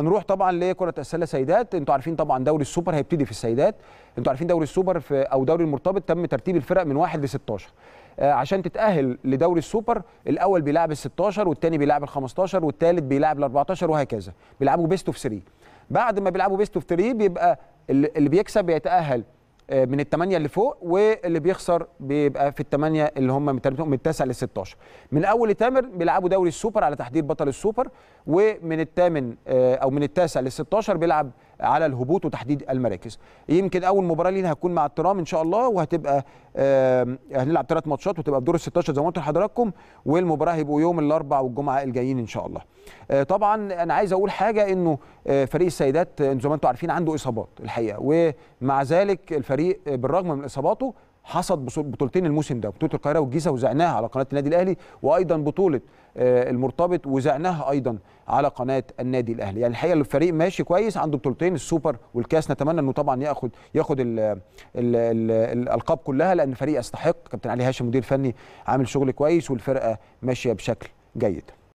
هنروح طبعا لكره السله سيدات انتوا عارفين طبعا دوري السوبر هيبتدي في السيدات انتوا عارفين دوري السوبر في او دوري المرتبط تم ترتيب الفرق من 1 ل 16 عشان تتاهل لدوري السوبر الاول بيلعب ال 16 والثاني بيلعب ال 15 والثالث بيلعب ال 14 وهكذا بيلعبوا بيست اوف 3 بعد ما بيلعبوا بيست اوف 3 بيبقى اللي بيكسب بيتاهل آه، من الثمانيه اللي فوق واللي بيخسر بيبقى في الثمانيه اللي هم من التاسع للستاشر من اول تامر بيلعبوا دوري السوبر على تحديد بطل السوبر ومن الثامن آه، او من التاسع للستاشر بيلعب على الهبوط وتحديد المراكز يمكن اول مباراه لينا هتكون مع الترام ان شاء الله وهتبقى آه هنلعب ثلاث ماتشات وتبقى بدور ال 16 زي ما قلت لحضراتكم والمباراه هيبقوا يوم الاربعاء والجمعه الجايين ان شاء الله آه طبعا انا عايز اقول حاجه انه آه فريق السيدات آه، زي ما انتم عارفين عنده اصابات الحقيقه ومع ذلك الفريق آه، بالرغم من اصاباته حصد بطولتين الموسم ده بطوله القاهره والجيزه وزعناها على قناه النادي الاهلي وايضا بطوله آه، المرتبط وزعناها ايضا على قناه النادي الاهلي يعني الحقيقه الفريق ماشي كويس عنده بطولتين السوبر والكاس نتمنى انه طبعا ياخد ياخد الالقاب كلها لان الفريق يستحق كابتن علي هاشم مدير فني عامل شغل كويس والفرقه ماشيه بشكل جيد